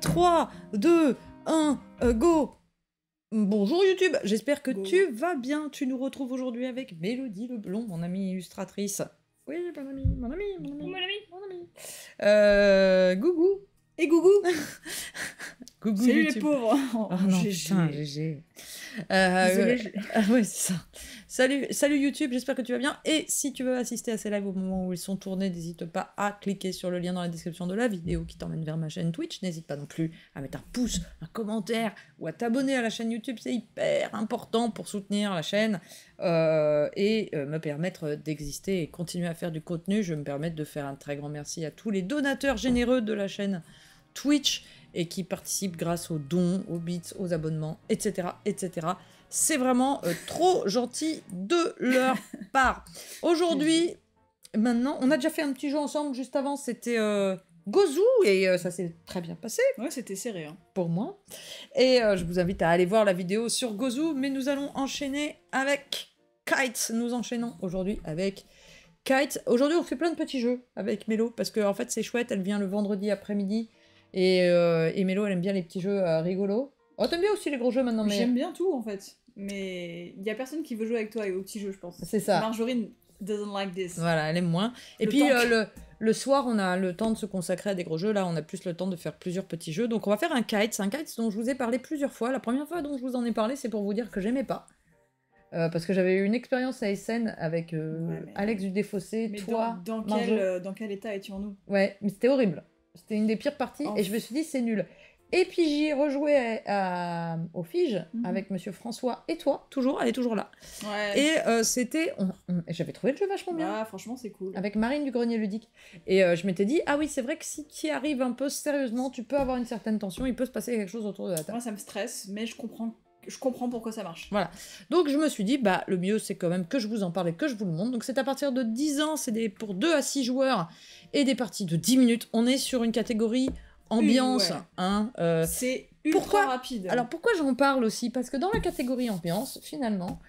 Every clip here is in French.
3, 2, 1, go Bonjour YouTube, j'espère que tu vas bien. Tu nous retrouves aujourd'hui avec Mélodie Leblond, mon amie illustratrice. Oui, mon amie, mon amie, mon amie, mon amie mon amie. Euh, Gougou et Gougou Coucou Salut les pauvres. Ah oh, non, GG. Euh, ah c'est ça. Salut, YouTube, j'espère que tu vas bien. Et si tu veux assister à ces lives au moment où ils sont tournés, n'hésite pas à cliquer sur le lien dans la description de la vidéo qui t'emmène vers ma chaîne Twitch. N'hésite pas non plus à mettre un pouce, un commentaire ou à t'abonner à la chaîne YouTube. C'est hyper important pour soutenir la chaîne euh, et euh, me permettre d'exister et continuer à faire du contenu. Je me permets de faire un très grand merci à tous les donateurs généreux de la chaîne Twitch et qui participent grâce aux dons, aux bits, aux abonnements, etc. etc. C'est vraiment euh, trop gentil de leur part. Aujourd'hui, maintenant, on a déjà fait un petit jeu ensemble juste avant, c'était euh, et euh, ça s'est très bien passé. Ouais, c'était serré. Hein. Pour moi. Et euh, je vous invite à aller voir la vidéo sur Gozu, mais nous allons enchaîner avec Kite. Nous enchaînons aujourd'hui avec Kite. Aujourd'hui, on fait plein de petits jeux avec Mélo, parce qu'en en fait, c'est chouette, elle vient le vendredi après-midi et, euh, Mélo, elle aime bien les petits jeux euh, rigolos. Oh, t'aimes bien aussi les gros jeux maintenant, mais. J'aime bien tout en fait. Mais il y a personne qui veut jouer avec toi et aux petits jeux, je pense. C'est ça. Marjorie doesn't like this. Voilà, elle aime moins. Et puis euh, le, le, soir, on a le temps de se consacrer à des gros jeux. Là, on a plus le temps de faire plusieurs petits jeux. Donc, on va faire un kite. C'est un kite dont je vous ai parlé plusieurs fois. La première fois dont je vous en ai parlé, c'est pour vous dire que j'aimais pas. Euh, parce que j'avais eu une expérience à Essen avec Alex du Défossé, toi. Dans, dans quel, dans quel état étions-nous Ouais, mais c'était horrible. C'était une des pires parties oh. et je me suis dit c'est nul. Et puis j'y ai rejoué au Fige mhm. avec Monsieur François et toi, toujours, elle est toujours là. Et euh, c'était, j'avais trouvé le jeu vachement bien. Ah, franchement, c'est cool. Avec Marine du Grenier Ludique. Et euh, je m'étais dit, ah oui, c'est vrai que si tu y arrives un peu sérieusement, tu peux avoir une certaine tension, il peut se passer quelque chose autour de la table. Moi, ça me stresse, mais je comprends je comprends pourquoi ça marche. Voilà. Donc je me suis dit, bah le mieux c'est quand même que je vous en parle et que je vous le montre. Donc c'est à partir de 10 ans, c'est pour 2 à 6 joueurs et des parties de 10 minutes. On est sur une catégorie ambiance. Hein, euh, c'est ultra pourquoi, rapide. Alors pourquoi j'en parle aussi Parce que dans la catégorie ambiance, finalement,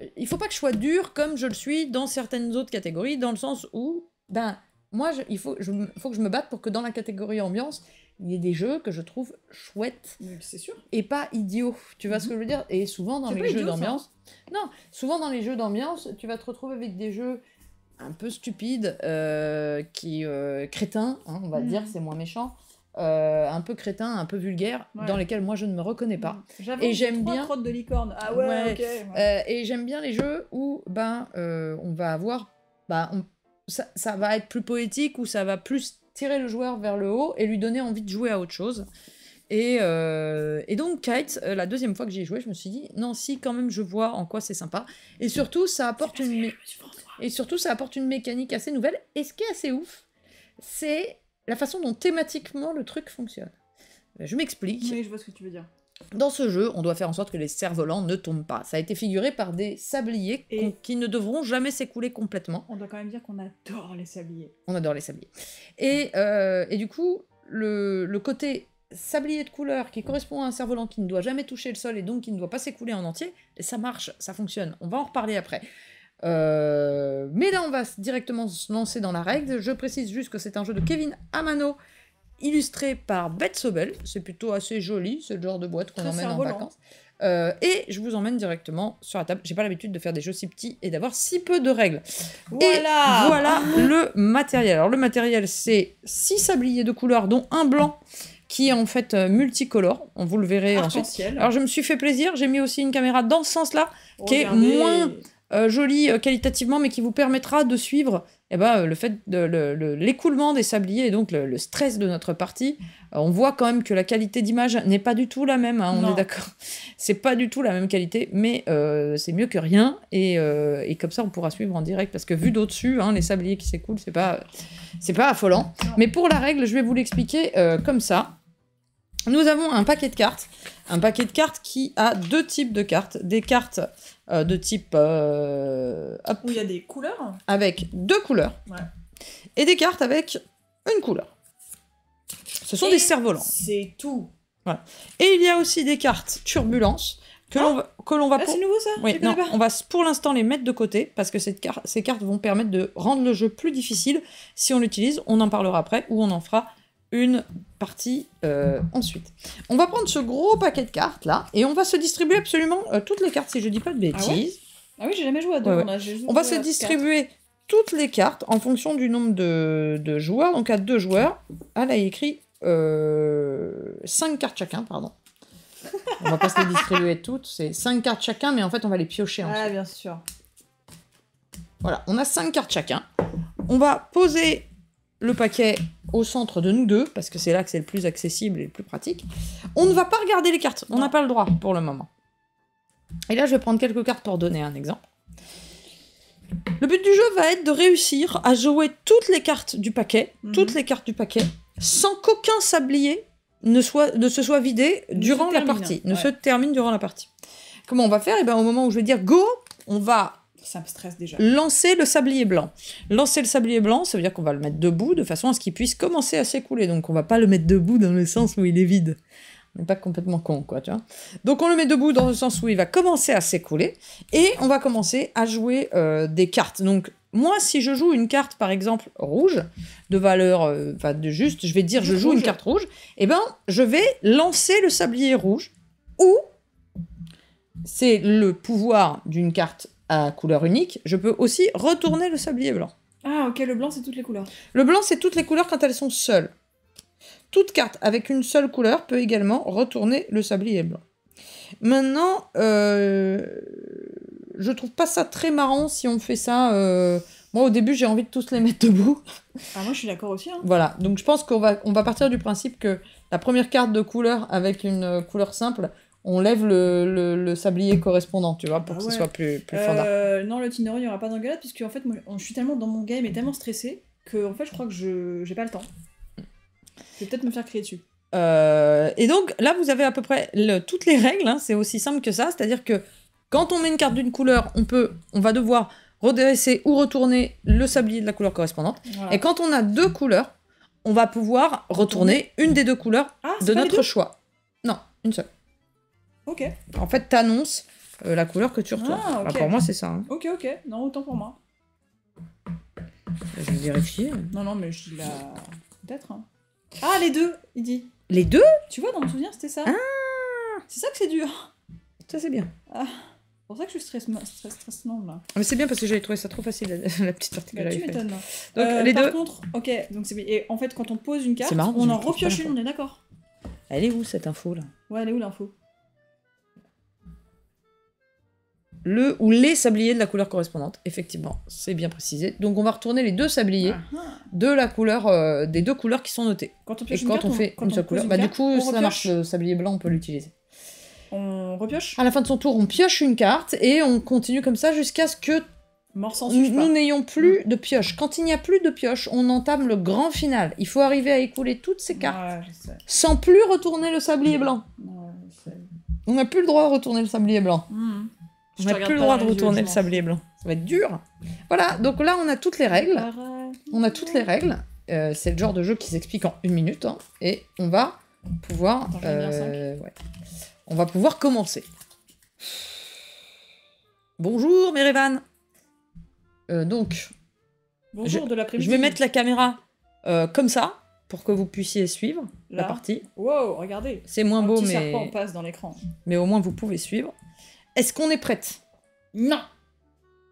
euh, il faut pas que je sois dur comme je le suis dans certaines autres catégories, dans le sens où, ben, moi, il faut, je, faut que je me batte pour que dans la catégorie ambiance, il y ait des jeux que je trouve chouettes. C'est sûr. Et pas idiots. Tu vois ce que je veux dire Et souvent dans les jeux d'ambiance. Non, souvent dans les jeux d'ambiance, tu vas te retrouver avec des jeux un peu stupide, euh, qui euh, crétin, hein, on va mm. dire, c'est moins méchant. Euh, un peu crétin, un peu vulgaire, dans lesquels moi je ne me reconnais pas. Mm. Et j'aime bien. de licorne. Ah ouais, et j'aime bien les jeux où ben on va avoir, ben, ça, ça, va être plus poétique ou ça va plus tirer le joueur vers le haut et lui donner envie de jouer à autre chose. Et, euh, et, donc Kite, euh, la deuxième fois que j'y ai joué, je me suis dit non si quand même je vois en quoi c'est sympa. Et surtout ça apporte une et surtout ça apporte une mécanique assez nouvelle. Et ce qui est assez ouf, c'est la façon dont thématiquement le truc fonctionne. Euh, je m'explique. je vois ce que tu veux dire. Dans ce jeu, on doit faire en sorte que les cerfs-volants ne tombent pas. Ça a été figuré par des sabliers qui ne devront jamais s'écouler complètement. On doit quand même dire qu'on adore les sabliers. On adore les sabliers. Et, et du coup, le, le côté sablier de couleur qui correspond à un cerf-volant qui ne doit jamais toucher le sol et donc qui ne doit pas s'écouler en entier, et ça marche, ça fonctionne. On va en reparler après. Euh, mais là, on va directement se lancer dans la règle. Je précise juste que c'est un jeu de Kevin Amano, illustré par Beth Sobel. C'est plutôt assez joli, c'est le genre de boîte qu'on emmène en vacances. Euh, et je vous emmène directement sur la table. J'ai pas l'habitude de faire des jeux si petits et d'avoir si peu de règles. Voilà et Voilà le matériel. Alors, le matériel, c'est six sabliers de couleur, dont un blanc qui est en fait euh, multicolore. On vous le verrez ah, ensuite. Alors je me suis fait plaisir, j'ai mis aussi une caméra dans ce sens-là, qui est moins euh, jolie euh, qualitativement, mais qui vous permettra de suivre eh ben, le fait de l'écoulement des sabliers et donc le, stress de notre partie. on voit quand même que la qualité d'image n'est pas du tout la même, hein, on est d'accord. C'est pas du tout la même qualité, mais c'est mieux que rien. Et, comme ça, on pourra suivre en direct, parce que vu d'au-dessus, hein, les sabliers qui s'écoulent, c'est pas, pas affolant. Mais pour la règle, je vais vous l'expliquer comme ça. Nous avons un paquet de cartes, un paquet de cartes qui a deux types de cartes, des cartes euh, de type euh, où il y a des couleurs avec deux couleurs et des cartes avec une couleur. Ce sont des cerfs-volants. C'est tout. Et il y a aussi des cartes turbulence ah que l'on va, ah, C'est nouveau ça on va pour l'instant les mettre de côté parce que ces cartes vont permettre de rendre le jeu plus difficile si on l'utilise. On en parlera après ou on en fera une euh, ensuite. On va prendre ce gros paquet de cartes là et on va se distribuer absolument euh, toutes les cartes si je dis pas de ah bêtises. Ah oui, j'ai jamais joué On, va se distribuer toutes les cartes en fonction du nombre de, joueurs. Donc à deux joueurs, elle a écrit euh, cinq cartes chacun, pardon. on va pas se distribuer toutes, c'est cinq cartes chacun, mais en fait on va les piocher ah, bien sûr. Voilà, on a cinq cartes chacun. On va poser le paquet au centre de nous deux, parce que c'est là que c'est le plus accessible et le plus pratique. On ne va pas regarder les cartes, on n'a pas le droit pour le moment. Et là, je vais prendre quelques cartes pour donner un exemple. Le but du jeu va être de réussir à jouer toutes les cartes du paquet, mhm. toutes les cartes du paquet, sans qu'aucun sablier ne, soit, ne se soit vidé durant la partie, ne se termine durant la partie. Comment on va faire Et eh ben, au moment où je vais dire go, on va ça me stresse déjà. Lancer le sablier blanc. Lancer le sablier blanc, ça veut dire qu'on va le mettre debout de façon à ce qu'il puisse commencer à s'écouler. Donc on va pas le mettre debout dans le sens où il est vide. On n'est pas complètement con, quoi, tu vois. Donc on le met debout dans le sens où il va commencer à s'écouler et on va commencer à jouer euh, des cartes. Donc moi, si je joue une carte, par exemple, rouge, de valeur, euh, enfin, de juste, je vais dire je joue une carte rouge, eh ben, je vais lancer le sablier rouge ou c'est le pouvoir d'une carte à couleur unique, je peux aussi retourner le sablier blanc. Ah ok, le blanc c'est toutes les couleurs. Le blanc c'est toutes les couleurs quand elles sont seules. Toute carte avec une seule couleur peut également retourner le sablier blanc. Maintenant, euh, je trouve pas ça très marrant si on fait ça. Euh, moi, au début, j'ai envie de tous les mettre debout. Ah, moi, je suis d'accord aussi. Hein. voilà. Donc, je pense qu'on va, va partir du principe que la première carte de couleur avec une euh, couleur simple, on lève le, sablier correspondant, tu vois, pour ah que ce soit plus, plus euh, Non, le Tinori, il n'y aura pas d'engueulade, puisque en fait, moi, je suis tellement dans mon game et mm. tellement stressé que en fait, je crois que je n'ai pas le temps. Je vais peut-être me faire crier dessus. Euh, et donc, là, vous avez à peu près toutes les règles, hein. c'est aussi simple que ça, c'est-à-dire que quand on met une carte d'une couleur, on, peut, on va devoir redresser ou retourner le sablier de la couleur correspondante. Et quand on a deux couleurs, on va pouvoir retourner une des deux couleurs ah, de notre choix. Non, une seule. Ok. En fait, t'annonces euh, la couleur que tu retournes. Ah, pour moi, c'est ça. Hein. Ok, ok. Non, autant pour moi. Je vais vérifier. Non, non, mais je dis la... Peut-être. Hein. Ah, les deux, il dit. Les deux Tu vois, dans le souvenir, c'était ça. Ah. c'est ça que c'est dur. Ça, c'est bien. Ah. C'est pour ça que je suis stress, stress, stressante là. Mais c'est bien parce que j'avais trouvé ça trop facile la, petite partie que j'avais faite. Donc euh, les par deux. Par contre, ok, donc c'est et en fait quand on pose une carte, on en repioche une, on est d'accord. Elle est où cette info là Ouais, elle est où l'info le ou les sabliers de la couleur correspondante. Effectivement, c'est bien précisé. Donc on va retourner les deux sabliers ah, ah. de la couleur euh, des deux couleurs qui sont notées. Quand on, fait une seule couleur, bah, du coup ça marche le sablier blanc, on peut l'utiliser. On repioche. À la fin de son tour, on pioche une carte et on continue comme ça jusqu'à ce que nous n'ayons plus mm. de pioche. Quand il n'y a plus de pioche, on entame le grand final. Il faut arriver à écouler toutes ces cartes sans plus retourner le sablier blanc. on n'a plus le droit de retourner le sablier blanc. Mm. Je on plus le droit de retourner le sablier blanc. Ça va être dur. Voilà, donc là, on a toutes les règles. On a toutes les règles. Euh, c'est le genre de jeu qui s'explique en une minute. Hein. et on va pouvoir... Euh, on va pouvoir commencer. Bonjour, Merevan. Euh, donc, Bonjour de je l'après-midi. vais mettre la caméra comme ça, pour que vous puissiez suivre la partie. Wow, regardez. C'est moins beau, mais, passe dans l'écran. mais au moins vous pouvez suivre. Est-ce qu'on est prête Non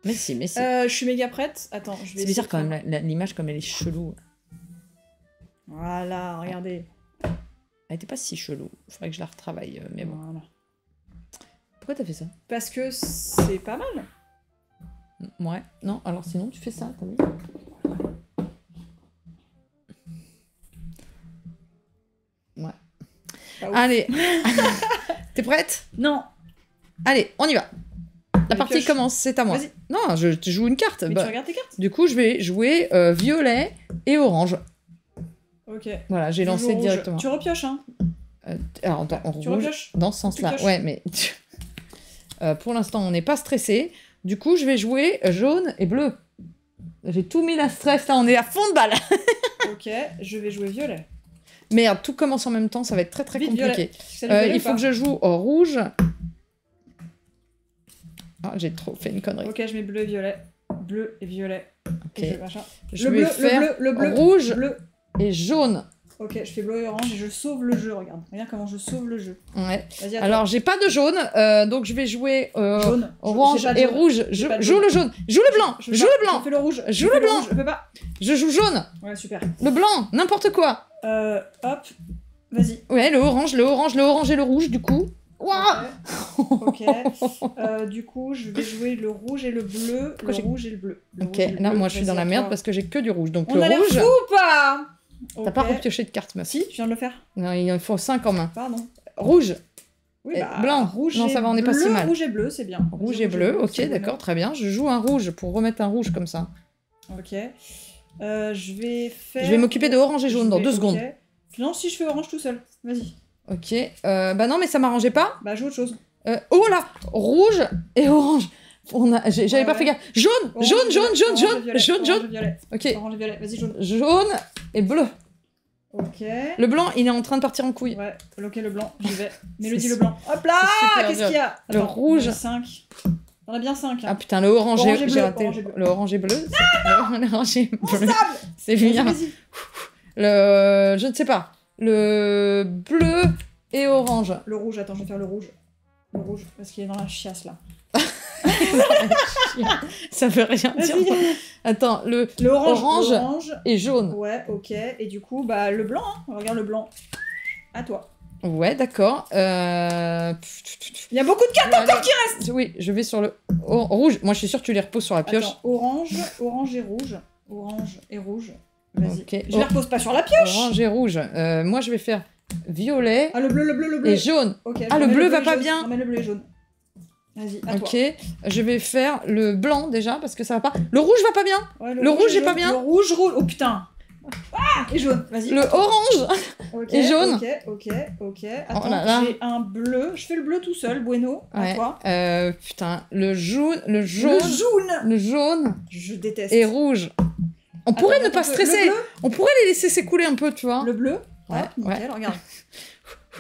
Mais si, mais si. Euh, je suis méga prête. Attends, je vais. C'est bizarre quand même, l'image comme elle est chelou. Voilà, regardez. Elle était pas si chelou. Faudrait que je la retravaille, euh, mais bon. Pourquoi t'as fait ça Parce que c'est pas mal. Ouais. Non, alors sinon, tu fais ça, t'as vu Ouais. Allez T'es prête Non Allez, on y va. La partie commence, c'est à moi. Non, je, te joue une carte. Bah, tu tes cartes Du coup, je vais jouer euh, violet et orange. Ok. Voilà, j'ai lancé directement. Tu repioches, hein euh, Alors, tu rouge, repioches Dans ce sens-là. Ouais, mais. Euh, pour l'instant, on n'est pas stressé. Du coup, je vais jouer jaune et bleu. J'ai tout mis la stress, là, on est à fond de balle Ok, je vais jouer violet. Merde, hein, tout commence en même temps, ça va être très très compliqué. il faut que je joue en rouge ah, j'ai trop fait une connerie. Ok, je mets bleu et violet. Bleu et violet. Ok. je, le, vais bleu, faire le bleu, le rouge bleu. et jaune. Ok, je fais bleu et orange et je sauve le jeu, regarde. Regarde comment je sauve le jeu. Ouais. Alors, j'ai pas de jaune, euh, donc je vais jouer euh, orange et rouge. Je joue le jaune, joue le blanc, je joue le blanc. Je fais le rouge, joue le blanc. Je peux pas. Je joue jaune. Ouais, super. Le blanc, n'importe quoi. Euh, hop, vas-y. Ouais, le orange, le orange, le orange et le rouge, du coup. Ok. Euh, du coup, je vais jouer le rouge et le bleu. le rouge et le bleu. ok, moi je suis dans la merde parce que j'ai que du rouge. Donc On le rouge. ou pas T'as pas repioché de cartes, ma. Si, je viens de le faire. Non, il en faut 5 en main. Pardon. Rouge. Oui, bah, blanc, rouge non, ça va, on pas si mal. Rouge et bleu, c'est bien. Rouge et bleu, ok, d'accord, très bien. Je joue un rouge pour remettre un rouge comme ça. Ok. Euh, je vais Je vais m'occuper de orange et jaune dans deux secondes. Non, si je fais orange tout seul, vas-y. Ok. Euh, bah non, mais ça m'arrangeait pas. Bah, joue autre chose. Euh, oh là Rouge et orange. On a... J'avais pas fait gaffe. Jaune, jaune, jaune, jaune, jaune, jaune, jaune. Ok. Orange et violet. Vas-y, jaune. Jaune et bleu. Ok. Le blanc, il est en train de partir en couille. Ouais, ok, le blanc, j'y vais. Mélodie, le blanc. Hop là Qu'est-ce qu'il y a Le rouge. 5. On a bien 5. Hein. Ah putain, le orange, et bleu. Le orange et bleu. Non, non ah orange C'est bien. Le. Je ne sais pas. Le bleu et orange. Le rouge, attends, je vais faire le rouge. Le rouge, parce qu'il est dans la chiasse là. ça veut rien dire. Attends, le, le orange, et jaune. Ouais, ok. Et du coup, bah le blanc, hein. regarde le blanc. À toi. Ouais, d'accord. Euh, Il y a beaucoup de cartes encore qui restent. Oui, je vais sur le rouge. Moi, je suis sûre que tu les reposes sur la pioche. orange, orange et rouge. Orange et rouge. Je ne repose oh. pas sur la pioche. Orange et rouge. Euh, moi, je vais faire violet. Ah, le bleu, le bleu, le bleu. Et jaune. ah, le bleu, va pas bien. mais le bleu et jaune. Vas-y, Ok, je vais faire le blanc déjà parce que ça va pas. Le rouge va pas bien. le, rouge, est pas bien. Le rouge roule. Oh putain. Ah et jaune, vas-y. Le orange et jaune. Ok, ok, ok. Attends, oh j'ai un bleu. Je fais le bleu tout seul, bueno. Ouais. Euh, putain, le jaune, le jaune. Le jaune. Le jaune. Je déteste. Et rouge. On pourrait ne pas stresser. On pourrait les laisser s'écouler un peu, tu vois. Le bleu Ouais, ouais regarde.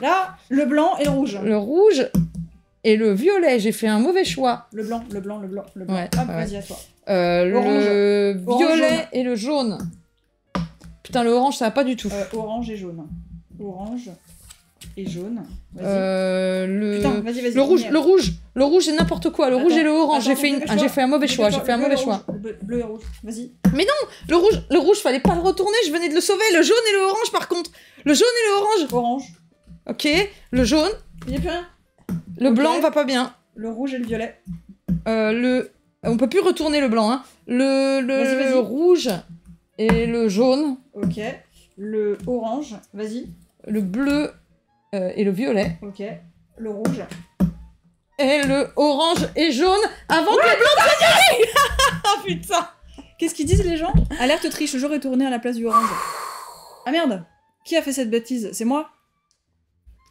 Là, le blanc et le rouge. Le rouge et le violet, j'ai fait un mauvais choix. Le blanc, le blanc, le blanc, le blanc. vas-y, à toi. Euh, le violet et le jaune. Putain, le orange, ça va pas du tout. Euh, orange et jaune. Orange, et jaune. Euh, le... le rouge, le rouge, le rouge, c'est n'importe quoi. Le rouge et le orange. J'ai fait, fait un mauvais choix. J'ai fait un mauvais choix. Bleu, et rouge. Vas-y. Mais non, le rouge, le rouge, fallait pas le retourner. Je venais de le sauver. Le jaune et le orange, par contre. Le jaune et le orange. Orange. Ok. Le jaune. Il Le blanc va pas bien. Le rouge et le violet. Euh, le. On peut plus retourner le blanc. Hein. Le, le rouge et le jaune. Ok. Le orange. Vas-y. Le bleu euh, et le violet. Ok. Le rouge. Et le orange et jaune avant que le blanc gagné oh, putain Qu'est-ce qu'ils disent les gens Alerte triche, j'aurais tourné à la place du orange. Ah merde Qui a fait cette bêtise C'est moi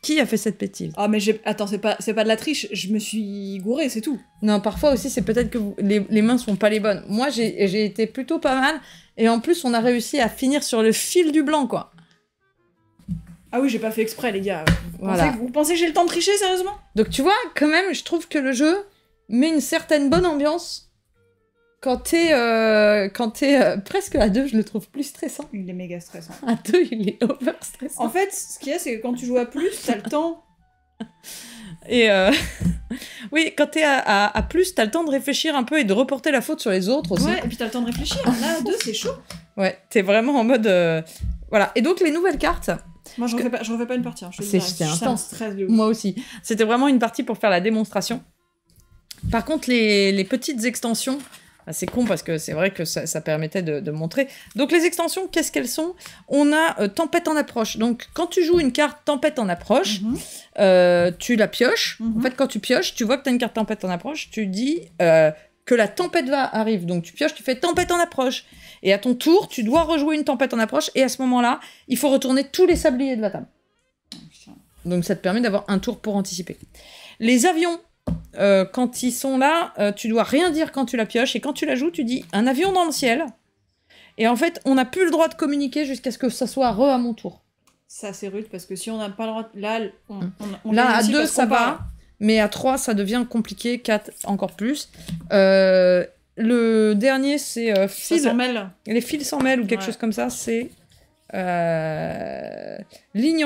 Qui a fait cette bêtise Ah mais j'ai... Attends, c'est pas, c'est pas de la triche, je me suis gourée, c'est tout. Non, parfois aussi, c'est peut-être que les, les mains sont pas les bonnes. Moi, j'ai j'ai été plutôt pas mal. Et en plus, on a réussi à finir sur le fil du blanc, quoi. Ah oui, j'ai pas fait exprès, les gars. Vous pensez, que j'ai le temps de tricher, sérieusement Donc tu vois, quand même, je trouve que le jeu met une certaine bonne ambiance. Euh, quand t'es euh, presque à deux, je le trouve plus stressant. Il est méga stressant. À deux, il est over stressant. En fait, ce qu'il y a, c'est que quand tu joues à plus, t'as le temps. Et euh, oui, quand t'es à, à, à, plus, t'as le temps de réfléchir un peu et de reporter la faute sur les autres aussi. Ouais, et puis t'as le temps de réfléchir. à deux, c'est chaud. Ouais, t'es vraiment en mode. Euh, voilà. Et donc, les nouvelles cartes, moi, je ne refais, refais, pas une partie. Hein, C'était intense. Moi aussi. C'était vraiment une partie pour faire la démonstration. Par contre, les, les petites extensions, bah, c'est con parce que c'est vrai que ça, ça permettait de, montrer. Donc les extensions, qu'est-ce qu'elles sont On a euh, Tempête en approche. Donc quand tu joues une carte Tempête en approche, mhm. euh, tu la pioches. En mhm. fait, quand tu pioches, tu vois que tu as une carte Tempête en approche, tu dis euh, que la tempête va arrive. Donc tu pioches, tu fais tempête en approche. Et à ton tour, tu dois rejouer une tempête en approche. Et à ce moment-là, il faut retourner tous les sabliers de la table. Donc ça te permet d'avoir un tour pour anticiper. Les avions, euh, quand ils sont là, euh, tu dois rien dire quand tu la pioches. Et quand tu la joues, tu dis un avion dans le ciel. Et en fait, on n'a plus le droit de communiquer jusqu'à ce que ça soit re à mon tour. Ça, c'est rude parce que si on n'a pas le droit. Là, on, là à deux, ça va mais à 3, ça devient compliqué, 4 encore plus. Euh, le dernier, c'est euh, Les fils. Les fils sans mêle ou quelque chose comme ça, c'est euh, ligne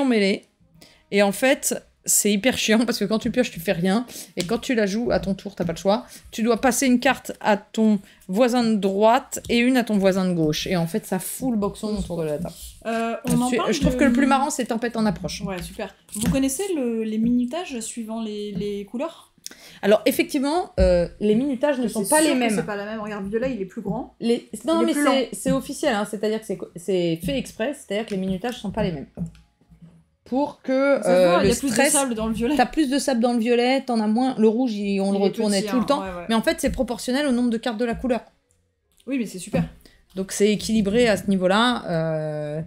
Et en fait, c'est hyper chiant parce que quand tu pioches, tu fais rien. Et quand tu la joues à ton tour, t'as pas le choix. Tu dois passer une carte à ton voisin de droite et une à ton voisin de gauche. Et en fait, ça fout le boxon autour de la table. Euh, je trouve que le plus marrant, c'est Tempête en approche. Ouais, super. Vous connaissez les minutages suivant les, couleurs alors effectivement, euh, les minutages ne sont pas les mêmes. C'est pas la même. Regarde, il est plus grand. Non, mais c'est officiel, hein. c'est-à-dire que c'est fait exprès, c'est-à-dire que les minutages ne sont pas les mêmes pour que euh, le plus de sable dans le violet. plus de sable dans le violet, en as moins. Le rouge, on le retournait tout le temps. Mais en fait, c'est proportionnel au nombre de cartes de la couleur. Oui, mais c'est super. Donc c'est équilibré à ce niveau-là. Il euh,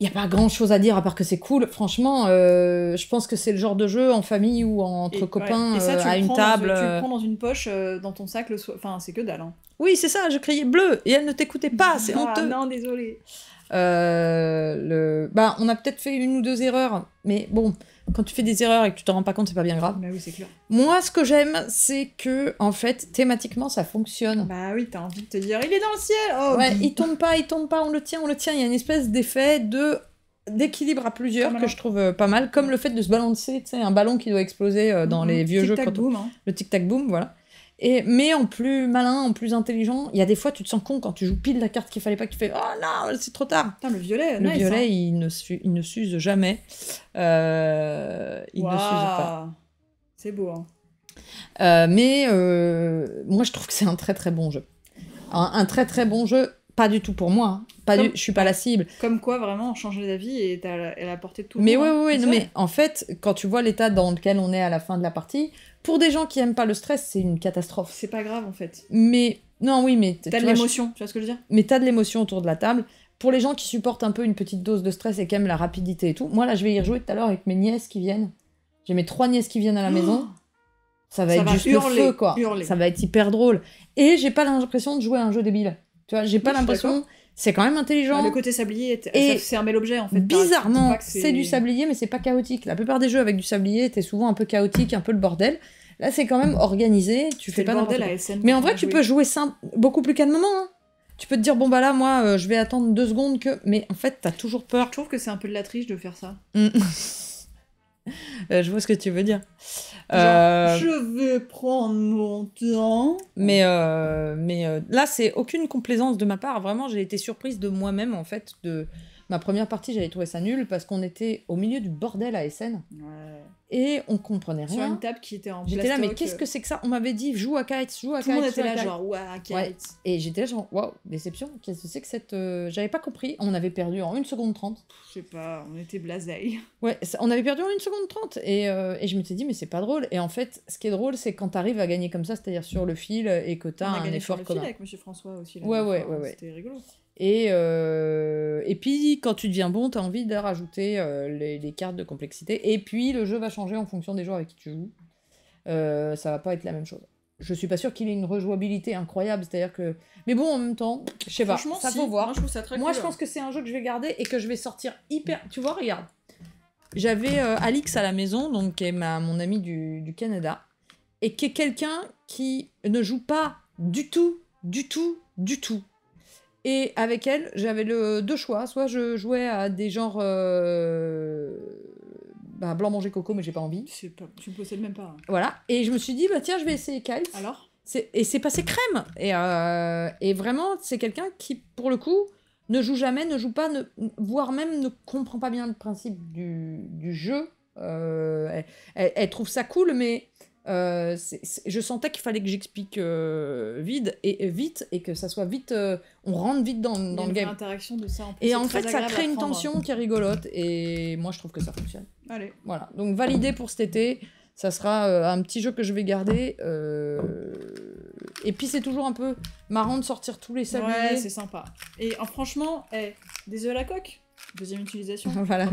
y a pas grand-chose à dire à part que c'est cool. Franchement, euh, je pense que c'est le genre de jeu en famille ou entre copains euh, à une table. tu le prends dans une poche, dans ton sac, le enfin c'est que dalle. Hein. Oui, c'est ça. Je criais bleu et elle ne t'écoutait pas. C'est ah, Non, désolé. Euh, le... Bah, on a peut-être fait une ou deux erreurs, mais bon, quand tu fais des erreurs et que tu t'en rends pas compte, c'est pas bien grave. Bah Moi, ce que j'aime, c'est que, en fait, thématiquement, ça fonctionne. Bah oui, t'as envie de te dire, il est dans le ciel oh, il tombe pas, il tombe pas, on le tient, on le tient. Il y a une espèce d'effet de d'équilibre à plusieurs que je trouve euh, pas mal, comme le fait de se balancer, tu un ballon qui doit exploser euh, dans mhm. les vieux jeux. Hein. tic Le tic-tac-boom, voilà. Et, mais en plus malin, en plus intelligent, il y a des fois tu te sens con quand tu joues pile la carte qu'il fallait pas, que tu fais oh non, c'est trop tard. le violet, le violet, hein. il, ne s'use jamais. Euh, il ne s'use pas. C'est beau. Hein. Euh, mais euh, moi je trouve que c'est un très très bon jeu. un, très très bon jeu pas du tout pour moi. Hein. Pas je suis pas la cible. Comme quoi, vraiment, on change d'avis et elle a porté tout Mais oui, oui, hein. Mais en fait, quand tu vois l'état dans lequel on est à la fin de la partie, pour des gens qui aiment pas le stress, c'est une catastrophe. C'est pas grave, en fait. Mais, non, oui, mais. T'as de l'émotion, tu vois ce que je veux dire Mais t'as de l'émotion autour de la table. Pour les gens qui supportent un peu une petite dose de stress et qui aiment la rapidité et tout, moi là, je vais y rejouer tout à l'heure avec mes nièces qui viennent. J'ai mes trois nièces qui viennent à la oh maison. Ça va être juste feu, quoi. Ça va être hyper drôle. Et j'ai pas l'impression de jouer un jeu débile. Tu vois, j'ai pas l'impression. C'est quand même intelligent. Ah, le côté sablier, c'est un bel objet en fait. Bizarrement, c'est du sablier, mais c'est pas chaotique. La plupart des jeux avec du sablier, t'es souvent un peu chaotique, un peu le bordel. Là, c'est quand même organisé. Tu fais pas le bordel à SN Mais en vrai, tu peux jouer ça beaucoup plus calmement. Hein. Tu peux te dire, bon, bah là, moi, euh, je vais attendre deux secondes que. Mais en fait, t'as toujours peur. Je trouve que c'est un peu de la triche de faire ça. Mm. Euh, je vois ce que tu veux dire. je euh, vais prendre mon temps. Mais, euh, mais là, c'est aucune complaisance de ma part. Vraiment, j'ai été surprise de moi-même, en fait, de Ma première partie, j'avais trouvé ça nul parce qu'on était au milieu du bordel à SN. Et on comprenait rien. Sur une table qui était en J'étais là, mais qu'est-ce euh, que c'est que ça On m'avait dit, joue à kites, joue à kites. Tout le monde était là, genre, ouais, kites. Et j'étais là, genre, waouh, déception. Qu'est-ce que c'est que cette. Euh, j'avais pas compris. On avait perdu en 1 seconde 30. Je sais pas, on était blasé. Ouais, on avait perdu en 1 seconde 30. Euh, et, je et je dit, mais c'est pas drôle. Et en fait, ce qui est drôle, c'est quand t'arrives à gagner comme ça, c'est-à-dire sur le fil et que t'as un effort sur le Fil avec M. François aussi. ouais, ouais, ouais, hein, ouais. C'était rigolo. Et, euh, et puis, quand tu deviens bon, tu as envie de rajouter euh, les, cartes de complexité. Et puis, le jeu va changer en fonction des joueurs avec qui tu joues. Euh, ça va pas être la même chose. Je suis pas sûr qu'il ait une rejouabilité incroyable, c'est-à-dire que. Mais bon, en même temps, je sais pas. Ça faut voir. Moi, je, pense que c'est un jeu que je vais garder et que je vais sortir hyper. Tu vois, regarde. J'avais Alix à la maison, donc qui est ma, mon ami du, du Canada, et qui est quelqu'un qui ne joue pas du tout, du tout, du tout et avec elle, j'avais le deux choix. Soit je jouais à des genres euh, bah, blanc manger coco, mais j'ai pas envie. Pas, tu me possèdes même pas. Voilà. Et je me suis dit, bah tiens, je vais essayer Kyle Alors Et c'est passé crème. Et, euh, et vraiment, c'est quelqu'un qui, pour le coup, ne joue jamais, ne joue pas, ne, voire même ne comprend pas bien le principe du, du jeu. Euh, elle, elle, trouve ça cool, mais euh, je sentais qu'il fallait que j'explique euh, et, vite et que ça soit vite. Euh, on rentre vite dans, le game. De ça, et en fait, ça crée une tension qui est rigolote et moi je trouve que ça fonctionne. Allez. Voilà. Donc validé pour cet été. Ça sera un petit jeu que je vais garder. Et puis c'est toujours un peu marrant de sortir tous les samedis. Ouais, c'est sympa. Et en, franchement, eh, œufs à la coque. Deuxième utilisation. Voilà.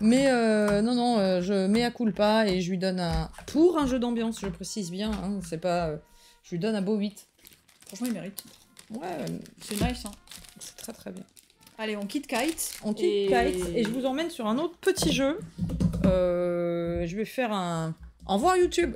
Mais euh, non, non, euh, je mets à pas et je lui donne un... Pour un jeu d'ambiance, je précise bien, hein, c'est pas... Euh, je lui donne un beau 8. Franchement, il mérite. Ouais. C'est nice, hein. C'est très très bien. Allez, on quitte Kite. On quitte Kite. Et je vous emmène sur un autre petit jeu. je vais faire un... Au revoir YouTube